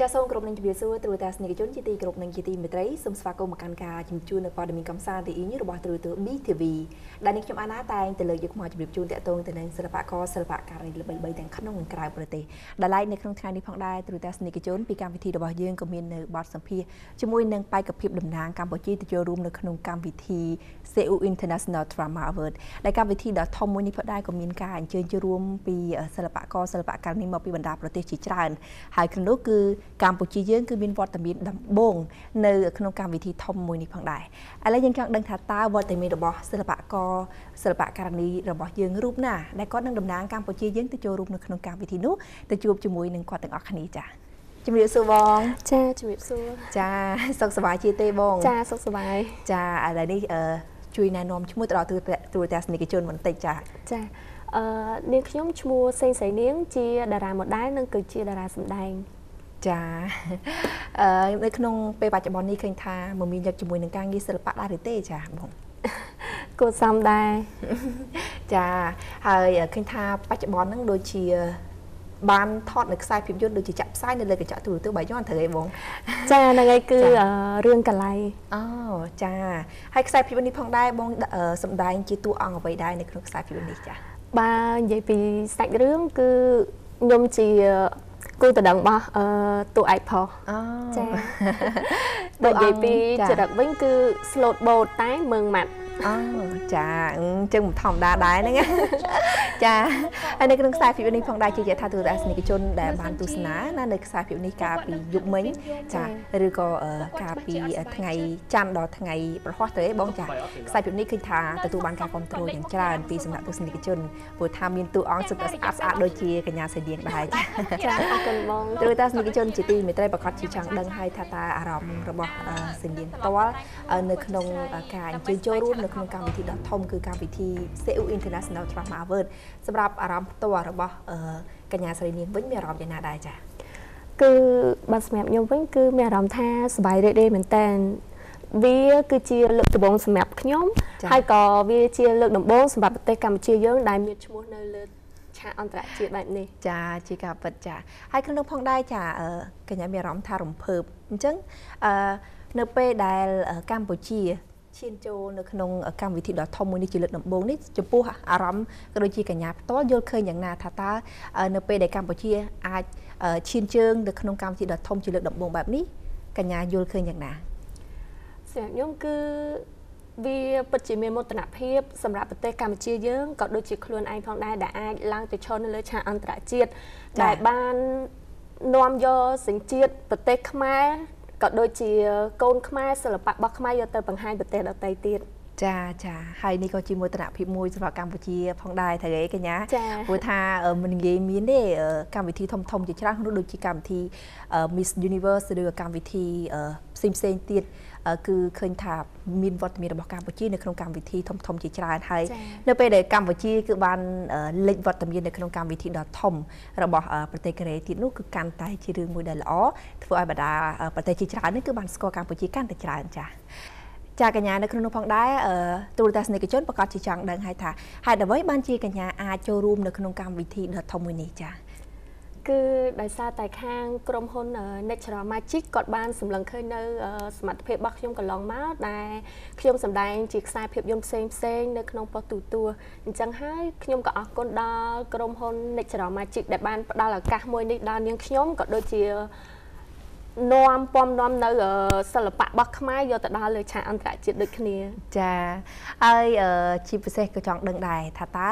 ចាសសូមក្រុមនឹងជម្រាបសួរទ្រូតាសនិកជនជាទីគោរពនិងជាទីមេត្រីសូមស្វាគមន៍មកកាន់ការជំជួននៅព័ត៌មានកំសាន្តរីអ៊ីងរបស់ទ្រូទឺ BTV ដែលនេះខ្ញុំអាណាតែងទៅលើកយកមកជម្រាបជូនតកតងទៅនឹងសិល្បករសិល្បការីល្បីៗទាំងក្នុងនិងក្រៅប្រទេសដែលឡែកនៅក្នុងថ្ងៃនេះផងដែរទ្រូតាសនិកជនពីកម្មវិធីរបស់យើងក៏មាននៅបទសម្ភាសជាមួយនឹងបេក្ខភាពតំណាងកម្ពុជាទៅចូលរួមនៅក្នុងកម្មវិធី CU International Drama Award ដែលកម្មវិធីដ៏ធំមួយនេះផងដែរក៏មានការអញ្ជើញចូលរួមពីសិល្បករសិល្បករនេះមកពីបណ្ដាប្រទេសជាច្រើនហើយក្នុងនោះគឺកម្ពុជាយើងគឺមានវត្តមានដំបូងនៅក្នុងកម្មវិធីធំមួយនេះផងដែរឥឡូវយើងចង់ដឹងថាតើវត្តមានរបស់សិល្បករសិល្បករនីរបស់យើងរូបណាដែលគាត់នឹងតំណាងកម្ពុជាយើងទៅចូលរួមនៅក្នុងកម្មវិធីនោះទៅជួបជាមួយនឹងគាត់ទាំងអស់គ្នាចា៎ជំរាបសួរបងចាជំរាបសួរចាសុខសប្បាយជាទេបង ចាសុខសប្បាយចាឥឡូវនេះអឺជួយណែនាំឈ្មោះទៅដល់ទូរទស្សនិកជនបន្តិចចាចាអឺនាងខ្ញុំឈ្មោះសេងសៃនាងជាតារាម៉ូដែលនិងគឺជាតារាសម្ដែងចានៅក្នុងពេលបច្ចុប្បន្ននេះឃើញថាមមាញឹកជាមួយនឹងការងារសិល្បៈដែរឬទេចាបងគួរសមដែរចាហើយឃើញថាបច្ចុប្បន្នហ្នឹង ដូចជា បានថតនៅខ្សែភាពយន្តដូចជាចាក់ផ្សាយនៅលើកញ្ចក់ទូរទស្សន៍បាយយន់ត្រូវអីបងចាហ្នឹងហើយគឺរឿងកលៃអូចាហើយខ្សែភាពយន្តនេះផងដែរបង សម្ដែង ជាតួអង្គអ្វីដែរនៅក្នុងខ្សែភាពយន្តនេះចាបាទនិយាយពីសាច់រឿងគឺខ្ញុំជាគូតដឹងរបស់អឺទូឯកផលអូចាបើនិយាយពីចរិតវិញគឺ slot boat តែមើងម៉ាត់អូចាអញ្ចឹងមិនធម្មតាដែរហ្នឹងចាហើយនៅក្នុងខ្សែភាពនេះផងដែរជាយថាទូរទស្សនិកជនដែលបានទស្សនាណានៅខ្សែភាពនេះកាលពីយប់មិញចាឬក៏កាលពីថ្ងៃច័ន្ទដល់ថ្ងៃប្រហោះទៅឯងបងចាខ្សែភាពនេះឃើញថាទទួលបានការគ្រប់គ្រងយ៉ាងច្រើនពីសំណាក់ទស្សនិកជនព្រោះថាមានតួអង្គសុទ្ធតែស្អាតស្អាតដូចជាកញ្ញាសេដៀងដែរចាអរគុណបងទូរទស្សនិកជន ជាទីមេត្រីប្រកាសជាចង់ដឹងហើយថាតើអារម្មណ៍របស់សេដៀងផ្ទាល់នៅក្នុងការអញ្ជើញចូលរួមនៅក្នុងកម្មវិធីដ៏ធំគឺកម្មវិធី CU International Trauma Award សម្រាប់អារម្មណ៍ផ្ទាល់របស់កញ្ញាស្រីនាងវិញមានអារម្មណ៍យ៉ាងណាដែរចា៎គឺបើសម្រាប់ខ្ញុំវិញ គឺមានអារម្មណ៍ថាសប្បាយរីករាយមែនតើវាគឺជាលើកដំបូងសម្រាប់ខ្ញុំហើយក៏វាជា លើកដំបូងសម្រាប់ប្រទេសកម្ពុជាយើងដែលមានឈ្មោះនៅលើឆាកអន្តរជាតិបែបនេះចាជាការពិតចាហើយក្នុងនោះផងដែរចាកញ្ញាមានអារម្មណ៍ថារំភើបអញ្ចឹងអឺនៅពេលដែលកម្ពុជាឈានចូលនៅក្នុងកម្មវិធីដ៏ធំមួយនេះជាលើកដំបូងនេះចំពោះអារម្មណ៍ក៏ដូចជាកញ្ញាផ្ទាល់យល់ឃើញយ៉ាងណាថាតើនៅពេលដែលកម្ពុជាអាចឈានជើងនៅក្នុងកម្មវិធីដ៏ធំជាលើកដំបូងបែបនេះកញ្ញាយល់ឃើញយ៉ាងណាសម្រាប់ខ្ញុំគឺវាពិតជាមានមោទនភាពសម្រាប់ប្រទេសកម្ពុជាយើងក៏ដូចជាខ្លួនឯងផងដែរដែលអាចឡើងទៅឈរនៅលើឆាកអន្តរជាតិដែលបាននាំយកសញ្ជាតិប្រទេសខ្មែរក៏ដូចជា កូនខ្មែរសិល្បៈរបស់ខ្មែរយកទៅបង្ហាញប្រទេសដទៃទៀតចាចាហើយនេះក៏ជាមោទនភាពមួយសម្រាប់កម្ពុជា ផងដែរថ្ងៃកញ្ញាព្រោះថាមិនងាយមានទេកម្មវិធីធំធំជាច្រើនដូចជាកម្មវិធី Miss Universe ឬកម្មវិធីផ្សេងផ្សេងទៀតគឺឃើញថាមានវត្តមានរបស់កម្ពុជានៅក្នុងកម្មវិធីធំធំជាច្រើនហើយនៅពេលដែលកម្ពុជាគឺបានលេចវត្តមាននៅក្នុងកម្មវិធីដ៏ធំ របស់ប្រទេសកូរ៉េទៀតនោះគឺកាន់តែ ជារឿងមួយដែលល្អធ្វើឲ្យបណ្ដាប្រទេសជាច្រើននេះគឺបានស្គាល់កម្ពុជាកាន់តែច្រើនចា៎ចាកញ្ញានៅក្នុងនោះផងដែរអឺទូរទស្សនិកជនប្រកាសជាចង់ដឹងហើយថាហេតុអ្វីបានជាកញ្ញាអាចចូលរួម នៅក្នុងកម្មវិធីដ៏ធំមួយនេះចាគឺដោយសារតែខាង ក្រុមហ៊ុន Natural Magic គាត់បានសម្លឹងឃើញនៅ សមត្ថភាពរបស់ខ្ញុំកន្លងមកដែលខ្ញុំសម្ដែងជាខ្សែភាពយន្តផ្សេងផ្សេងនៅក្នុងប៉ុស្តិ៍ទូទួអញ្ចឹងហើយខ្ញុំក៏អរគុណដល់ក្រុមហ៊ុន Natural Magic ដែលបានផ្ដល់ឱកាសមួយនេះដល់នាងខ្ញុំក៏ដូចជានាំពំនាំនៅសិល្បៈរបស់ខ្មែរយកទៅដល់លើឆាកអន្តរជាតិដូចគ្នា ចាហើយជាពិសេសក៏ចង់ ដឹងដែរថាតើ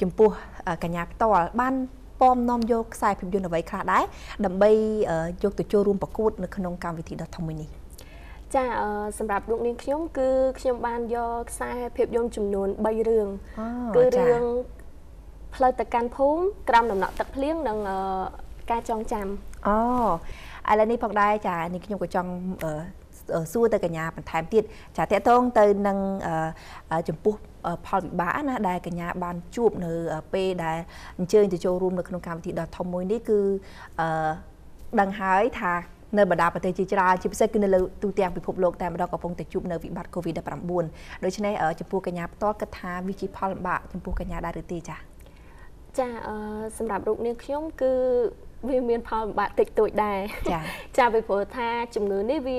ចំពោះកញ្ញាផ្ទាល់បានពំនាំយកខ្សែភាពយន្តអ្វីខ្លះដែរដើម្បីយកទៅចូលរួមប្រកួតនៅក្នុងកម្មវិធីដ៏ធំមួយនេះចាសម្រាប់លោកនាងខ្ញុំគឺខ្ញុំបានយកខ្សែភាពយន្តចំនួន3រឿងគឺរឿងផ្លូវទៅកាន់ភូមិក្រំដំណក់ទឹកភ្លៀងនិងការចងចាំអូឥឡូវនេះផងដែរចានេះខ្ញុំក៏ចង់សួរទៅកញ្ញាបន្ថែមទៀតចាតកតងទៅនឹងចំពោះផលវិបាកណាដែលកញ្ញាបានជួបនៅពេលដែលអញ្ជើញទៅចូលរួមនៅក្នុងកម្មវិធីដ៏ធំមួយនេះគឺដឹងហើយថានៅបណ្ដាប្រទេសជាច្រើនជាពិសេសគឺនៅលើទូទាំងពិភពលោកតែម្ដងកំពុងតែជួបនៅវិបត្តិ COVID-19 ដូច្នេះចំពោះកញ្ញាផ្ទាល់គិតថាវាជាផលលំបាកចំពោះកញ្ញាដែរឬទេចា៎ចាសម្រាប់រូបនាងខ្ញុំគឺវាមានផលវិបាកតិចតួចដែរចា ចាពីព្រោះថាជំងឺនេះវា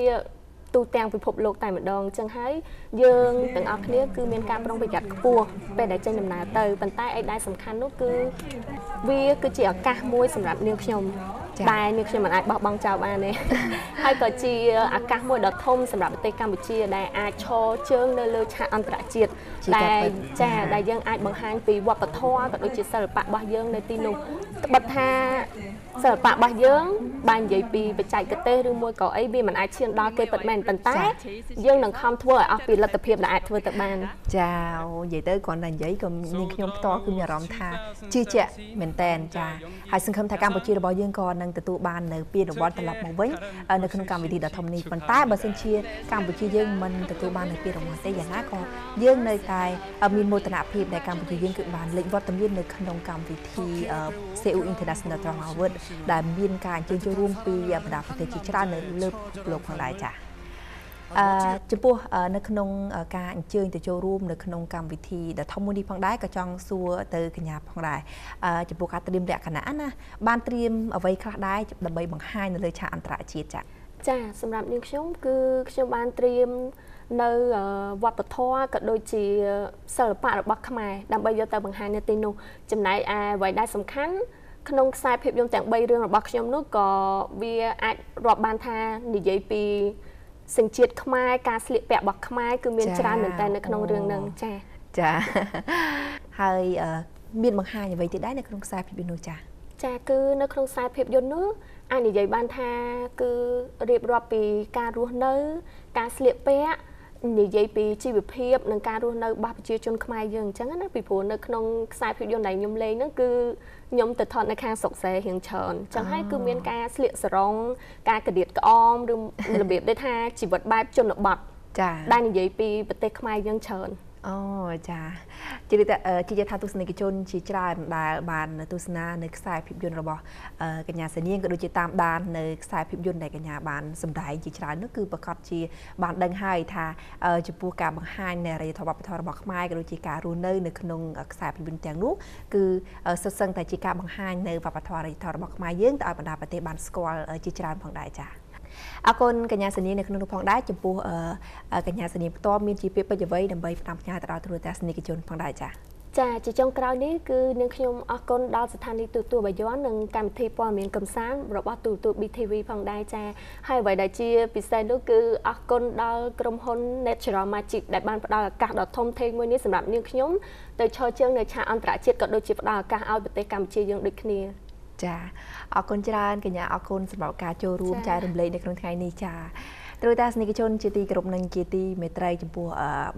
ទូទាំងពិភពលោកតែម្ដងអញ្ចឹងហើយ យើងទាំងអស់គ្នាគឺមានការប្រុងប្រយ័ត្នខ្ពស់ពេលដែលចេញដំណើរទៅប៉ុន្តែអីដែលសំខាន់នោះគឺ វា គឺជាឱកាសមួយសម្រាប់នាងខ្ញុំដែលនេះខ្ញុំមិនអាចបោះបង់ចោលបានទេហើយក៏ជាឱកាសមួយដ៏ធំសម្រាប់ប្រទេសកម្ពុជាដែលអាចឈរជើងនៅលើឆាកអន្តរជាតិដែលចាដែលយើងអាចបង្ហាញពីវប្បធម៌ក៏ដូចជាសិល្បៈរបស់យើងនៅទីនោះត្បិតថាសិល្បៈរបស់យើងបាននិយាយពីបច្ចេកទេសឬមួយក៏អីវាមិនអាចឈានដល់គេពិតមែនប៉ុន្តែយើងនឹងខំធ្វើឲ្យអស់ពីលទ្ធភាពដែលអាចធ្វើទៅបានចាអូនិយាយទៅគ្រាន់តែនិយាយក៏នាងខ្ញុំផ្ទាល់គឺមានអារម្មណ៍ថាជឿជាក់មែនតែនចាហើយសង្ឃឹមថាកម្ពុជារបស់យើងក៏នឹងទទួលបាននៅពានរង្វាន់ត្រឡប់មកវិញនៅក្នុងកម្មវិធីដ៏ធំនេះប៉ុន្តែបើសិនជា កម្ពុជាយើងមិនទទួលបាននៅពានរង្វាន់ទេយ៉ាងណាក៏យើងនៅតែមានមោទនភាពដែលកម្ពុជាយើងគឺបានលេចវត្តមាននៅក្នុងកម្មវិធី CU International Drama Award ដែលមានការអញ្ជើញចូលរួមពីបណ្ដាប្រទេសជាច្រើននៅលើពិភពលោកផងដែរចា៎ចំពោះនៅក្នុង ការអញ្ជើញទៅចូលរួមនៅក្នុងកម្មវិធីដ៏ធំមួយនេះផងដែរក៏ចង់សួរទៅកញ្ញាផងដែរចំពោះការត្រៀមលក្ខណៈណាបានត្រៀមអ្វីខ្លះដែរដើម្បីបង្ហាញនៅលើឆាកអន្តរជាតិចា៎ចាសម្រាប់នាងខ្ញុំគឺខ្ញុំបានត្រៀមនៅវប្បធម៌ក៏ដូចជាសិល្បៈរបស់ខ្មែរដើម្បីយកទៅបង្ហាញនៅទីនោះចំណែកឯអ្វីដែលសំខាន់ក្នុងខ្សែភាពយន្តទាំង3រឿងរបស់ខ្ញុំនោះក៏វាអាចរាប់បានថានិយាយពីសញ្ជាតិខ្មែរការស្លៀកពាក់របស់ខ្មែរគឺមានច្រើនមែនតើនៅក្នុងរឿងនឹងចា ចាហើយមានបង្ហាញអ្វីទៀតដែរនៅក្នុងខ្សែភាពយន្តនោះចាចាគឺនៅក្នុងខ្សែភាពយន្តនោះអាចនិយាយបានថា គឺរៀបរាប់ពីការរស់នៅ ការស្លៀកពាក់និយាយពីជីវភាពនិងការរស់នៅរបស់ប្រជាជនខ្មែរយើងអញ្ចឹងណាពីព្រោះនៅក្នុងខ្សែភាពយន្តដែលខ្ញុំលេងហ្នឹងគឺខ្ញុំទៅថតនៅខាងស្រុកសេរៀងច្រើនអញ្ចឹងហើយគឺមានការស្លៀកស្រង ការកដៀតក្អមឬរបៀបដូចថាជីវិតបែបជនបទចាដែលនិយាយពីប្រទេសខ្មែរយើងច្រើនអូចាជាជាយថាទស្សនិកជនជាច្រើន ដែលបាន ទស្សនានៅខ្សែភាពយន្តរបស់កញ្ញាសានាងក៏ដូចជាតាមដាននៅខ្សែភាពយន្តដែលកញ្ញាបានសម្ដែងជាច្រើននោះគឺប្រកាសជាបាន ដឹងហើយ ថាចំពោះការបង្ហាញនៃរាជធម៌វប្បធម៌របស់ខ្មែរក៏ដូចជាការរស់នៅនៅក្នុងខ្សែភាពយន្តទាំងនោះគឺសុទ្ធសឹងតែជាការបង្ហាញនៅវប្បធម៌រាជធម៌របស់ខ្មែរយើងទៅឲ្យបណ្ដាប្រទេសបានស្គាល់ជាច្រើនផងដែរចា៎អរគុណកញ្ញាសនីនៅក្នុងនោះផងដែរចំពោះកញ្ញាសនីផ្ទាល់មានជាពាក្យបិយវ័យដើម្បីផ្ដាំផ្ញើទៅដល់ទូរទស្សនិកជនផងដែរចា៎ចាជាចុងក្រោយនេះគឺនឹងខ្ញុំអរគុណដល់ស្ថានីយទូទួលបាយ័ននិងកម្មវិធីព័ត៌មានកំសាន្តរបស់ទូទួល BTV ផងដែរចាហើយអ្វីដែលជា ពិសេសនោះគឺអរគុណដល់ក្រុមហ៊ុន Natural Magic ដែលបានផ្ដល់ឱកាសដ៏ធំធេងមួយនេះសម្រាប់នាងខ្ញុំទៅឈរជើងនៅឆាកអន្តរជាតិក៏ដូចជាផ្ដល់ឱកាសឲ្យប្រទេសកម្ពុជាយើងដូចគ្នាចាអរគុណច្រើនកញ្ញាអរគុណសម្រាប់ការចូលរួមចែករំលែកនៅក្នុងថ្ងៃនេះចាត្រូវតាសនិកជនជាទីគោរពនិងជាទីមេត្រីចំពោះ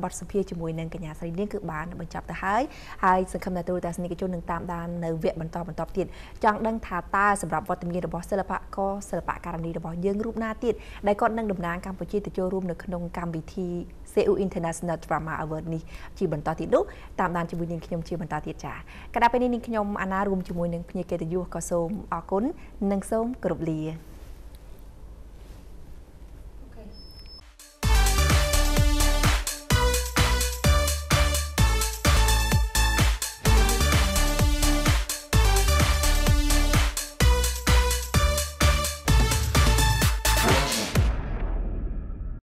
បទសម្ភាសជាមួយនឹងកញ្ញាស្រីនាងគឺបានបញ្ចប់ទៅហើយហើយសង្ឃឹមថាត្រូវតាសនិកជននឹងតាមដាននៅវគ្គបន្តបន្តទៀតចង់ដឹងថាតើសម្រាប់វត្តមានរបស់សិល្បករសិល្បករនីរបស់យើងរូបណាទៀតដែលគាត់នឹងតំណាងកម្ពុជាទៅចូលរួមនៅក្នុងកម្មវិធី CU International Drama Award នេះជាបន្តទៀតនោះតាមដានជាមួយនាងខ្ញុំជាបន្តទៀតចា៎កណ្ដាពេលនេះនាងខ្ញុំអាណារួមជាមួយនឹងភ្ញៀវកិត្តិយសក៏សូមអរគុណនិងសូមគោរពលា